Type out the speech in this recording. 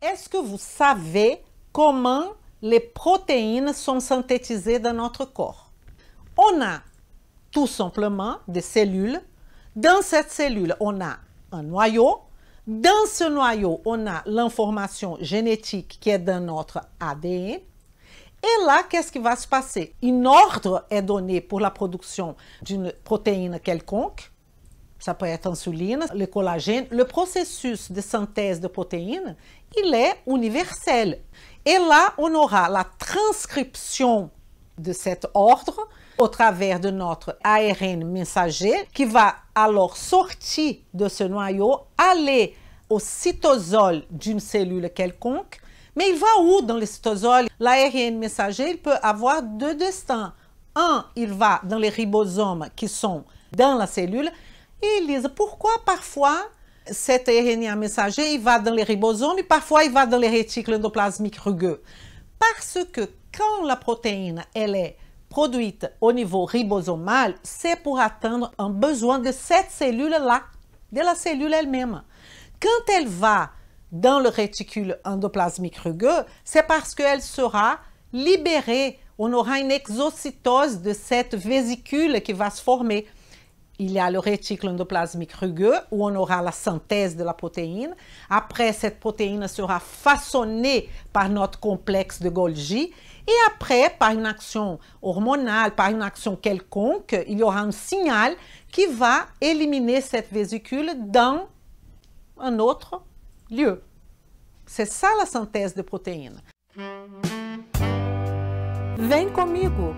Est-ce que vous savez comment les protéines sont synthétisées dans notre corps On a tout simplement des cellules. Dans cette cellule, on a un noyau. Dans ce noyau, on a l'information génétique qui est dans notre ADN. Et là, qu'est-ce qui va se passer Un ordre est donné pour la production d'une protéine quelconque ça peut être l'insuline, le collagène. Le processus de synthèse de protéines, il est universel. Et là, on aura la transcription de cet ordre au travers de notre ARN messager qui va alors sortir de ce noyau, aller au cytosol d'une cellule quelconque. Mais il va où dans le cytosol L'ARN messager, il peut avoir deux destins. Un, il va dans les ribosomes qui sont dans la cellule et Elisa, pourquoi parfois cet RNA messager il va dans les ribosomes et parfois il va dans les réticules endoplasmiques rugueux Parce que quand la protéine elle est produite au niveau ribosomal, c'est pour atteindre un besoin de cette cellule-là, de la cellule elle-même. Quand elle va dans le réticule endoplasmique rugueux, c'est parce qu'elle sera libérée. On aura une exocytose de cette vésicule qui va se former il y a le réticule endoplasmique rugueux où on aura la synthèse de la protéine. Après, cette protéine sera façonnée par notre complexe de Golgi. Et après, par une action hormonale, par une action quelconque, il y aura un signal qui va éliminer cette vésicule dans un autre lieu. C'est ça la synthèse de protéines. avec comigo!